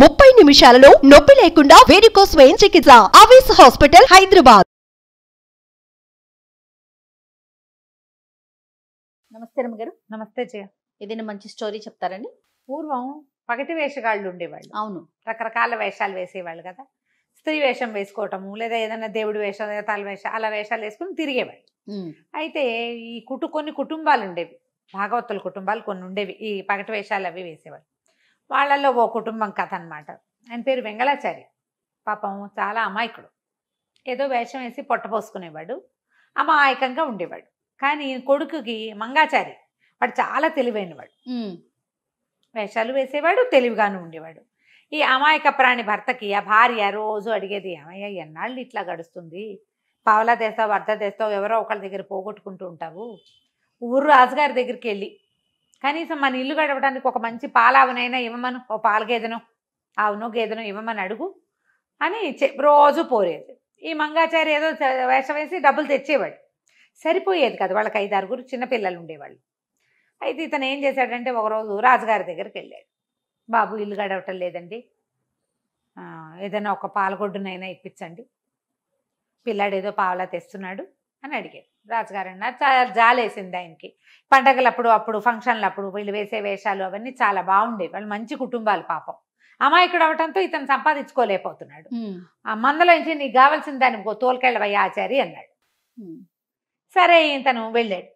ముప్పై నిమిషాలలో నొప్పి లేకుండా వేడికో స్వయం చికిత్స అవేస్ హాస్పిటల్ హైదరాబాద్ నమస్తే గారు నమస్తే జయ ఏదైనా మంచి స్టోరీ చెప్తారండి పూర్వం పగటి వేషగాళ్ళు ఉండేవాళ్ళు అవును రకరకాల వేషాలు వేసేవాళ్ళు కదా స్త్రీ వేషం వేసుకోవటము లేదా ఏదైనా దేవుడి వేషం దేవతాల వేషం అలా వేషాలు వేసుకుని తిరిగేవాళ్ళు అయితే ఈ కుటు కొన్ని కుటుంబాలు ఉండేవి భాగవతుల కుటుంబాలు కొన్ని ఉండేవి ఈ పగటి వేషాలు అవి వేసేవాళ్ళు వాళ్ళల్లో ఓ కుటుంబం కథ అనమాట ఆయన పేరు వెంగళాచారి పాపం చాలా అమాయకుడు ఏదో వేషం వేసి పొట్టపోసుకునేవాడు అమాయకంగా ఉండేవాడు కానీ కొడుకుకి మంగాచారి వాడు చాలా తెలివైనవాడు వేషాలు వేసేవాడు తెలివిగాను ఉండేవాడు ఈ అమాయక ప్రాణి భర్తకి ఆ భార్య రోజు అడిగేది అమయ్య ఎన్నాళ్ళు ఇట్లా గడుస్తుంది పావలా దేశ వర్ధ దేశ ఎవరో ఒకళ్ళ దగ్గర పోగొట్టుకుంటూ ఉంటావు ఊరు రాజుగారి దగ్గరికి వెళ్ళి కనీసం మన ఇల్లు గడపడానికి ఒక మంచి పాలావునైనా ఇవ్వమను ఓ పాల గేదెను అవును గేదెను ఇవ్వమని అడుగు అని రోజు పోరేది ఈ మంగాచారి ఏదో వేషం వేసి డబ్బులు తెచ్చేవాడు సరిపోయేది కదా వాళ్ళకి ఐదు ఆరుగురు చిన్నపిల్లలు ఉండేవాళ్ళు అయితే ఇతను ఏం చేశాడంటే ఒకరోజు రాజుగారి దగ్గరికి వెళ్ళాడు బాబు ఇల్లు గడవటం లేదండి ఏదైనా ఒక పాలగొడ్డునైనా ఇప్పించండి పిల్లాడు ఏదో పావలా తెస్తున్నాడు అని అడిగాడు రాజుగారు అన్నారు చాలా జాలేసింది ఆయనకి పండగలప్పుడు అప్పుడు ఫంక్షన్లప్పుడు వీళ్ళు వేసే వేషాలు అవన్నీ చాలా బాగుండేవి వాళ్ళు మంచి కుటుంబాలు పాపం అమాయకుడు అవటంతో ఇతను సంపాదించుకోలేకపోతున్నాడు ఆ మందలోంచి నీకు కావాల్సిన దాని తోలుకెళ్ళవయ్య ఆచారి అన్నాడు సరే ఇతను వెళ్ళాడు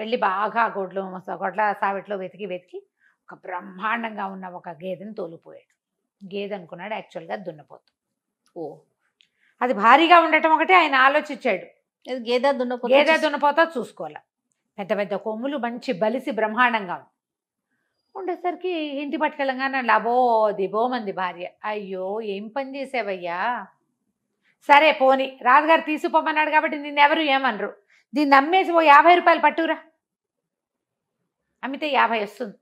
వెళ్ళి బాగా గొడ్లు గొడ్ల సావిట్లో వెతికి వెతికి ఒక బ్రహ్మాండంగా ఉన్న ఒక గేదెని తోలిపోయాడు గేదె అనుకున్నాడు యాక్చువల్గా దున్నపోతు ఓ అది భారీగా ఉండటం ఒకటి ఆయన ఆలోచించాడు గేదా దున్నపోత గేదా దున్నపోత చూసుకోవాలి పెద్ద పెద్ద కొమ్ములు మంచి బలిసి బ్రహ్మాండంగా ఉంది ఉండేసరికి ఇంటి పట్టుకెళ్ళంగానే దిబో మంది భార్య అయ్యో ఏం పని చేసావయ్యా సరే పోని రాజుగారు తీసుకుపోమన్నాడు కాబట్టి నిన్నెవరు ఎవరు ఏమనరు దీన్ని అమ్మేసి ఓ యాభై రూపాయలు పట్టురా అమ్మితే యాభై వస్తుంది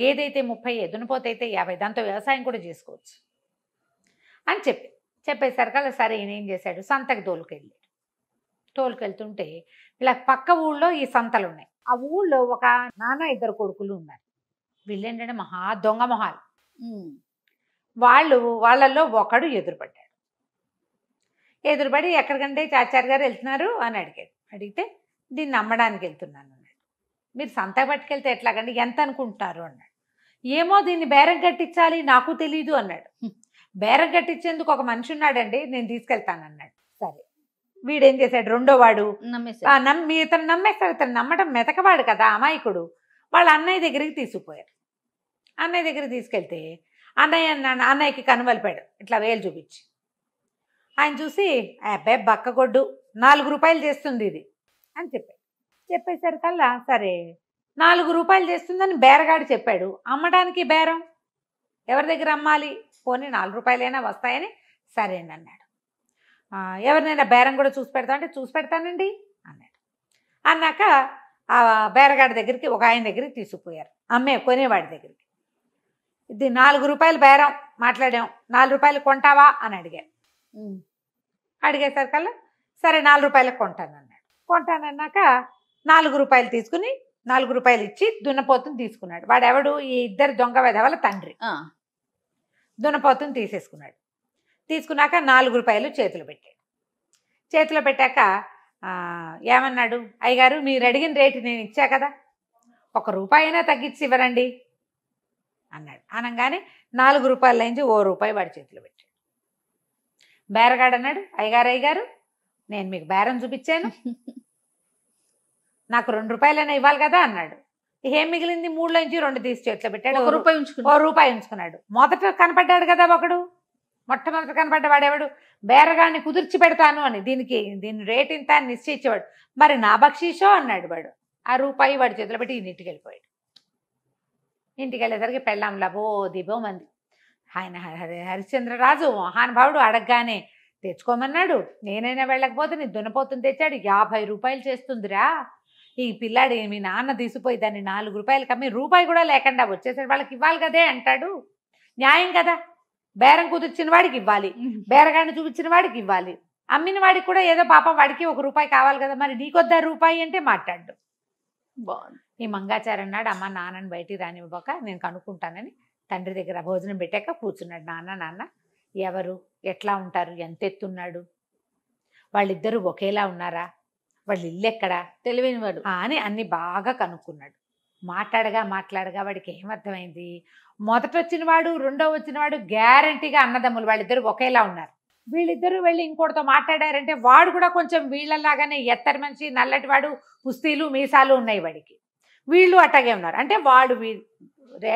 గేదైతే ముప్పై దున్నపోతే అయితే యాభై దాంతో వ్యవసాయం కూడా చేసుకోవచ్చు అని చెప్పి చెప్పేసరికి అలా సరే ఈయన ఏం చేశాడు సంతకు దోలుకెళ్ళి తోలుకు వెళ్తుంటే ఇలా పక్క ఊళ్ళో ఈ సంతలు ఉన్నాయి ఆ ఊళ్ళో ఒక నాన్న ఇద్దరు కొడుకులు ఉన్నారు వీళ్ళేంటంటే మహా దొంగ మొహాలు వాళ్ళు వాళ్ళల్లో ఒకడు ఎదురుపడ్డాడు ఎదురుపడి ఎక్కడికంటే చాచారు గారు వెళ్తున్నారు అని అడిగాడు అడిగితే దీన్ని అమ్మడానికి వెళ్తున్నాను అన్నాడు మీరు సంత పట్టుకెళ్తే ఎట్లాగండి ఎంత అనుకుంటున్నారు అన్నాడు ఏమో దీన్ని బేరం కట్టించాలి నాకు తెలీదు అన్నాడు బేరం కట్టించేందుకు ఒక మనిషి ఉన్నాడండి నేను తీసుకెళ్తాను అన్నాడు వీడేం చేశాడు రెండో వాడు నమ్మి ఇతను నమ్మేస్తాడు ఇతను నమ్మటం మెతకవాడు కదా అమాయకుడు వాళ్ళ అన్నయ్య దగ్గరికి తీసుకుపోయారు అన్నయ్య దగ్గరికి తీసుకెళ్తే అన్నయ్య అన్నయ్యకి కనువలిపాడు ఇట్లా వేలు చూపించి ఆయన చూసి అబ్బాయి బక్కగొడ్డు నాలుగు రూపాయలు చేస్తుంది ఇది అని చెప్పాడు చెప్పేసరికల్లా సరే నాలుగు రూపాయలు చేస్తుందని బేరగాడు చెప్పాడు అమ్మడానికి బేరం ఎవరి దగ్గర అమ్మాలి పోనీ నాలుగు రూపాయలైనా వస్తాయని సరేనన్నాడు ఎవరినైనా బేరం కూడా చూసి పెడతా అంటే చూసి పెడతానండి అన్నాడు అన్నాక ఆ బేరగాడి దగ్గరికి ఒక ఆయన దగ్గరికి తీసుకుపోయారు అమ్మే కొనేవాడి దగ్గరికి ఇది నాలుగు రూపాయలు బేరం మాట్లాడాం నాలుగు రూపాయలు కొంటావా అని అడిగా కల్లా సరే నాలుగు రూపాయలకు కొంటాను అన్నాడు కొంటానన్నాక నాలుగు రూపాయలు తీసుకుని నాలుగు రూపాయలు ఇచ్చి దున్నపోతుని తీసుకున్నాడు వాడెవడు ఈ ఇద్దరు దొంగ వెధవల తండ్రి దున్నపోతుని తీసేసుకున్నాడు తీసుకున్నాక నాలుగు రూపాయలు చేతులు పెట్టాడు చేతిలో పెట్టాక ఏమన్నాడు అయ్యగారు మీరు అడిగిన రేటు నేను ఇచ్చా కదా ఒక రూపాయి అయినా తగ్గించి ఇవ్వరండి అన్నాడు అనగానే నాలుగు రూపాయల నుంచి ఓ రూపాయి వాడి చేతిలో పెట్టాడు బేరగాడు అన్నాడు అయ్యగారు అయ్యగారు నేను మీకు బేరం చూపించాను నాకు రెండు రూపాయలైనా ఇవ్వాలి కదా అన్నాడు ఏం మిగిలింది మూడు నుంచి రెండు తీసి చేతిలో పెట్టాడు ఒక రూపాయి ఉంచుకున్నాడు ఓ రూపాయి ఉంచుకున్నాడు మొదట కనపడ్డాడు కదా ఒకడు మొట్టమొదటి కనబడ్డ వాడేవాడు బేరగాన్ని కుదిర్చి పెడతాను అని దీనికి దీని రేట్ ఇంత అని నిశ్చయించేవాడు మరి నా బక్షీషో అన్నాడు వాడు ఆ రూపాయి వాడి చేతులు పెట్టి ఇంటికి వెళ్ళిపోయాడు ఇంటికి వెళ్ళేసరికి పెళ్ళాం లభో దిబో మంది ఆయన హరిశ్చంద్రరాజు మహానుభావుడు అడగగానే తెచ్చుకోమన్నాడు నేనైనా వెళ్ళకపోతే నీ దునపోతుని తెచ్చాడు యాభై రూపాయలు చేస్తుందిరా ఈ పిల్లాడి మీ నాన్న తీసిపోయి దాన్ని నాలుగు రూపాయలు కమ్మి రూపాయి కూడా లేకుండా వచ్చేసరి వాళ్ళకి ఇవ్వాలి కదే అంటాడు న్యాయం కదా బేరం కుదిర్చిన వాడికి ఇవ్వాలి బేరగాడిని చూపించిన వాడికి ఇవ్వాలి అమ్మిన వాడికి కూడా ఏదో పాపం వాడికి ఒక రూపాయి కావాలి కదా మరి నీకొద్ద రూపాయి అంటే మాట్లాడు ఈ మంగాచారి అన్నాడు అమ్మ నాన్నని బయటికి రానివ్వక నేను కనుక్కుంటానని తండ్రి దగ్గర భోజనం పెట్టాక కూర్చున్నాడు నాన్న నాన్న ఎవరు ఎట్లా ఉంటారు ఎంత ఎత్తున్నాడు వాళ్ళిద్దరూ ఒకేలా ఉన్నారా వాళ్ళు ఇల్లు ఎక్కడా తెలివైనవాడు అని అన్ని బాగా కనుక్కున్నాడు మాట్లాడగా మాట్లాడగా వాడికి ఏమర్థమైంది మొదట వచ్చినవాడు రెండో వచ్చినవాడు గ్యారంటీగా అన్నదమ్ములు వాళ్ళిద్దరు ఒకేలా ఉన్నారు వీళ్ళిద్దరూ వెళ్ళి ఇంకోటితో మాట్లాడారంటే వాడు కూడా కొంచెం వీళ్ళలాగానే ఎత్తరి మంచి నల్లటివాడు పుస్తీలు మీసాలు ఉన్నాయి వాడికి వీళ్ళు అట్టాగే ఉన్నారు అంటే వాడు వీ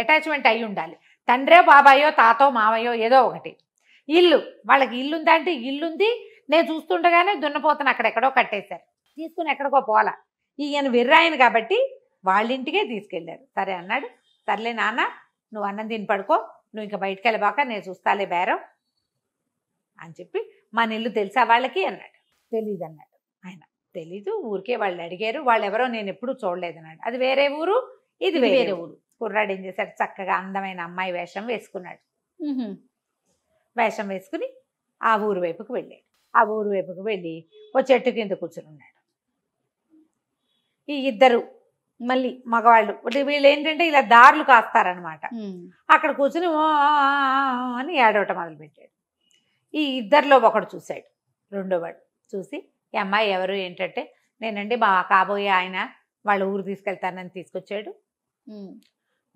అటాచ్మెంట్ అయి ఉండాలి తండ్రే బాబాయో తాతో మావయ్యో ఏదో ఒకటి ఇల్లు వాళ్ళకి ఇల్లుందా అంటే ఇల్లుంది నేను చూస్తుండగానే దున్నపోతాను అక్కడెక్కడో కట్టేశారు తీసుకుని ఎక్కడికో పోలా ఈయన విర్రాయను కాబట్టి వాళ్ళ ఇంటికే తీసుకెళ్ళారు సరే అన్నాడు సర్లే నాన్న నువ్వు అన్నం తిని పడుకో నువ్వు ఇంకా బయటికి వెళ్ళబాక నేను చూస్తాలే బేరం అని చెప్పి మన ఇల్లు తెలుసా వాళ్ళకి అన్నాడు తెలియదు అన్నాడు ఆయన తెలీదు ఊరికే వాళ్ళు అడిగారు వాళ్ళు ఎవరో నేను ఎప్పుడు చూడలేదు అన్నాడు అది వేరే ఊరు ఇది వేరే ఊరు కుర్రాడు ఏం చేశాడు చక్కగా అందమైన అమ్మాయి వేషం వేసుకున్నాడు వేషం వేసుకుని ఆ ఊరు వైపుకు వెళ్ళాడు ఆ ఊరు వైపుకు వెళ్ళి ఓ చెట్టు కింద కూర్చుని ఉన్నాడు ఈ ఇద్దరు మళ్ళీ మగవాళ్ళు వీళ్ళు ఏంటంటే ఇలా దారులు కాస్తారనమాట అక్కడ కూర్చుని అని ఏడవటం మొదలుపెట్టాడు ఈ ఇద్దరిలో ఒకడు చూశాడు వాడు చూసి ఈ అమ్మాయి ఎవరు ఏంటంటే నేనండి మా కాబోయే ఆయన వాళ్ళ ఊరు తీసుకెళ్తానని తీసుకొచ్చాడు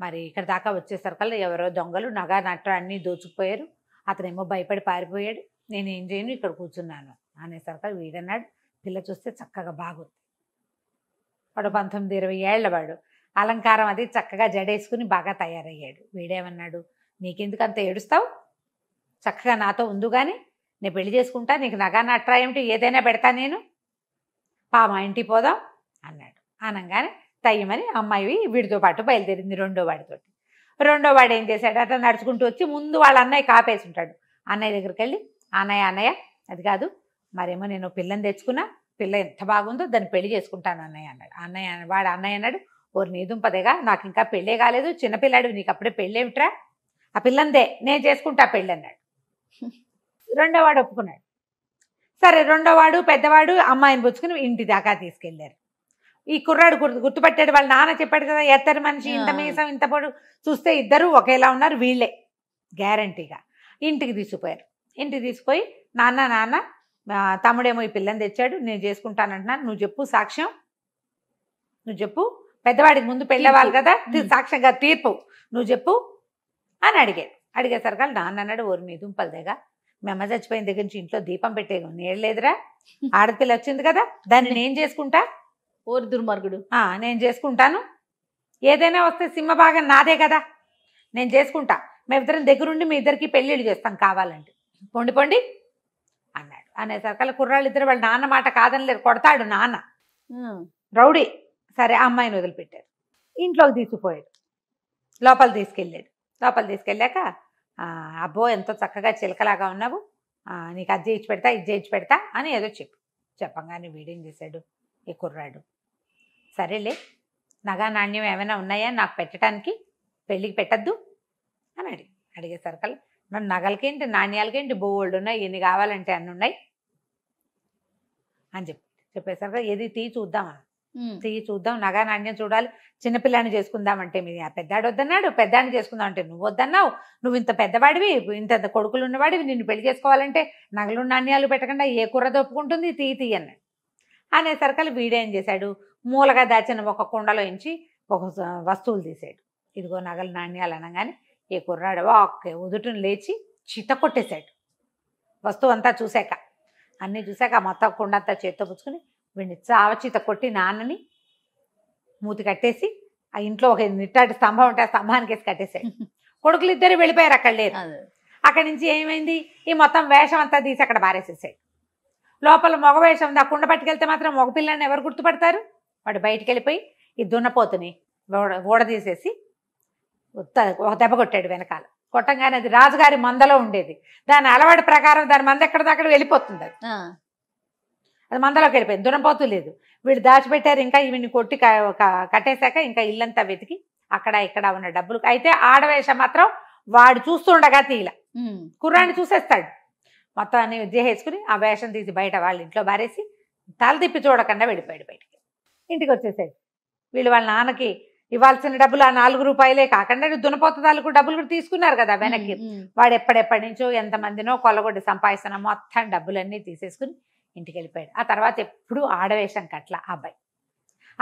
మరి ఇక్కడ దాకా వచ్చేసరికల్లా ఎవరో దొంగలు నగ నట్ట అన్నీ దోచుకుపోయారు అతనేమో భయపడి పారిపోయాడు నేను ఏం చేయను ఇక్కడ కూర్చున్నాను అనేసరికి వీడన్నాడు పిల్ల చూస్తే చక్కగా బాగుంది వాడు పంతొమ్మిది ఇరవై ఏళ్లవాడు అలంకారం అది చక్కగా జడేసుకుని బాగా తయారయ్యాడు వీడేమన్నాడు నీకెందుకు అంత ఏడుస్తావు చక్కగా నాతో ఉందు కానీ నేను పెళ్లి చేసుకుంటా నీకు నగా నట్రా ఏమిటి ఏదైనా పెడతా నేను పా మా ఇంటికి పోదాం అన్నాడు అనగానే తయ్యమని అమ్మాయి వీడితో పాటు బయలుదేరింది రెండో వాడితోటి రెండో వాడు ఏం చేశాడు అట్లా నడుచుకుంటూ వచ్చి ముందు వాళ్ళ అన్నయ్య కాపేసి ఉంటాడు అన్నయ్య దగ్గరికి వెళ్ళి అన్నయ్య అన్నయ్య అది కాదు మరేమో నేను పిల్లని తెచ్చుకున్నా పిల్ల ఎంత బాగుందో దాన్ని పెళ్లి చేసుకుంటాను అన్నయ్య అన్నాడు అన్నయ్య వాడు అన్నయ్య అన్నాడు ఓ దుంపదేగా నాకు ఇంకా పెళ్ళే కాలేదు చిన్నపిల్లాడు నీకు అప్పుడే పెళ్ళేమిట్రా ఆ పిల్లందే నేను చేసుకుంటా పెళ్ళి అన్నాడు రెండోవాడు ఒప్పుకున్నాడు సరే రెండోవాడు పెద్దవాడు అమ్మాయిని పుచ్చుకుని ఇంటి దాకా తీసుకెళ్లారు ఈ కుర్రాడు గుర్తు గుర్తుపట్టాడు వాళ్ళ నాన్న చెప్పాడు కదా ఎత్తరు మనిషి ఇంత మీసం ఇంత పొడు చూస్తే ఇద్దరు ఒకేలా ఉన్నారు వీళ్ళే గ్యారంటీగా ఇంటికి తీసుకుపోయారు ఇంటికి తీసుకుపోయి నాన్న నాన్న తమ్ముడేమో ఈ పిల్లని తెచ్చాడు నేను చేసుకుంటానంటున్నాను నువ్వు చెప్పు సాక్ష్యం నువ్వు చెప్పు పెద్దవాడికి ముందు పెళ్ళేవాళ్ళు కదా సాక్ష్యంగా తీర్పు నువ్వు చెప్పు అని అడిగాడు అడిగేసరిగా నాన్న అన్నాడు ఓరి మీ దుంపలు దగ్గర మీ అమ్మ చచ్చిపోయిన దగ్గర నుంచి ఇంట్లో దీపం పెట్టే నేను లేదురా ఆడపిల్ల వచ్చింది కదా దాన్ని నేను చేసుకుంటా ఓరి దుర్మార్గుడు నేను చేసుకుంటాను ఏదైనా వస్తే సింహ భాగం నాదే కదా నేను చేసుకుంటా మేమిద్దరం దగ్గరుండి మీ ఇద్దరికి పెళ్ళిళ్ళు చేస్తాం కావాలంటే పొండి పొండి అనే అనేసరికల్లా కుర్రాళ్ళు ఇద్దరు వాళ్ళ నాన్న మాట కాదనలేరు కొడతాడు నాన్న రౌడీ సరే అమ్మాయిని వదిలిపెట్టారు ఇంట్లోకి తీసుకుపోయాడు లోపల తీసుకెళ్ళాడు లోపల తీసుకెళ్ళాక అబ్బో ఎంతో చక్కగా చిలకలాగా ఉన్నావు నీకు అది చేయించి పెడతా ఇది చేయించి పెడతా అని ఏదో చెప్పు చెప్పంగానే వీడేం చేశాడు ఈ కుర్రాడు సరేలే నగా నాణ్యం ఏమైనా ఉన్నాయా నాకు పెట్టడానికి పెళ్ళికి పెట్టద్దు అని అడిగి అడిగేసరికల్లా నన్ను నగలకేంటి నాణ్యాలకేంటి బోల్డ్ ఉన్నాయి ఎన్ని కావాలంటే అన్నీ ఉన్నాయి అని చెప్పి చెప్పేసరిగా ఏది తీ చూద్దామా తీ చూద్దాం నగా నాణ్యం చూడాలి చిన్నపిల్లాన్ని చేసుకుందామంటే మీ పెద్దాడు వద్దన్నాడు పెద్దాన్ని అంటే నువ్వు వద్దన్నావు నువ్వు ఇంత పెద్దవాడివి ఇంత కొడుకులు ఉన్నవాడివి నిన్ను పెళ్లి చేసుకోవాలంటే నగలు నాణ్యాలు పెట్టకుండా ఏ కూర దొప్పుకుంటుంది తీ తీ అన్నాడు సరికలు వీడేం చేశాడు మూలగా దాచిన ఒక కుండలో ఎంచి ఒక వస్తువులు తీసాడు ఇదిగో నగలు నాణ్యాలు అనగానే ఏ కుర్రాడు ఒక్క ఉదుటిని లేచి చిట్ట కొట్టేశాడు వస్తువు అంతా చూశాక అన్నీ చూశాక మొత్తం కొండంతా చేత్తో పుచ్చుకొని వీడిని చావచీత కొట్టి నాన్నని మూతి కట్టేసి ఆ ఇంట్లో ఒక నిట్టాటి స్తంభం ఉంటే ఆ స్తంభానికి వేసి కట్టేశాడు కొడుకులు ఇద్దరు వెళ్ళిపోయారు అక్కడ లేదు అక్కడి నుంచి ఏమైంది ఈ మొత్తం వేషం అంతా తీసి అక్కడ బారేసేసాడు లోపల మగ వేషం ఉంది ఆ కుండ పట్టుకెళ్తే మాత్రం పిల్లల్ని ఎవరు గుర్తుపడతారు వాడు బయటికి వెళ్ళిపోయి ఈ దున్నపోతుని ఊడ తీసేసి ఒక దెబ్బ కొట్టాడు వెనకాల కొట్టంగానే అది రాజుగారి మందలో ఉండేది దాని అలవాటు ప్రకారం దాని మంద ఎక్కడ దాకా వెళ్ళిపోతుంది అది అది మందలోకి వెళ్ళిపోయింది దునపోతూ లేదు వీళ్ళు దాచిపెట్టారు ఇంకా ఈవిని కొట్టి కట్టేశాక ఇంకా ఇల్లంతా వెతికి అక్కడ ఇక్కడ ఉన్న డబ్బులు అయితే ఆడవేష మాత్రం వాడు చూస్తుండగా తీల కుర్రాన్ని చూసేస్తాడు మొత్తం అన్ని ఉద్దేహేసుకుని ఆ వేషం తీసి బయట వాళ్ళ ఇంట్లో బారేసి తల తిప్పి చూడకుండా వెళ్ళిపోయాడు బయటికి ఇంటికి వచ్చేసాడు వీళ్ళు వాళ్ళ నాన్నకి ఇవ్వాల్సిన డబ్బులు ఆ నాలుగు రూపాయలే కాకుండా దునపోతదాలకు డబ్బులు కూడా తీసుకున్నారు కదా వెనక్కి వాడు ఎప్పటిప్పటి నుంచో ఎంతమందినో కొల్లగొడ్డి సంపాదిస్తున్న మొత్తం డబ్బులన్నీ తీసేసుకుని ఇంటికి వెళ్ళిపోయాడు ఆ తర్వాత ఎప్పుడు ఆడవేషం కట్ల అబ్బాయి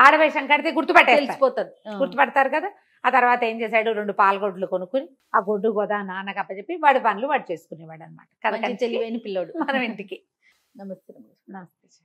ఆడవేషం కడితే గుర్తుపట్టేసిపోతుంది గుర్తుపడతారు కదా ఆ తర్వాత ఏం చేశాడు రెండు పాలగొడ్లు కొనుక్కుని ఆ గొడ్డు గోదా అప్ప చెప్పి వాడి పనులు వాడు చేసుకునేవాడు అనమాట కదా పిల్లోడు మనం ఇంటికి నమస్తే నమస్తే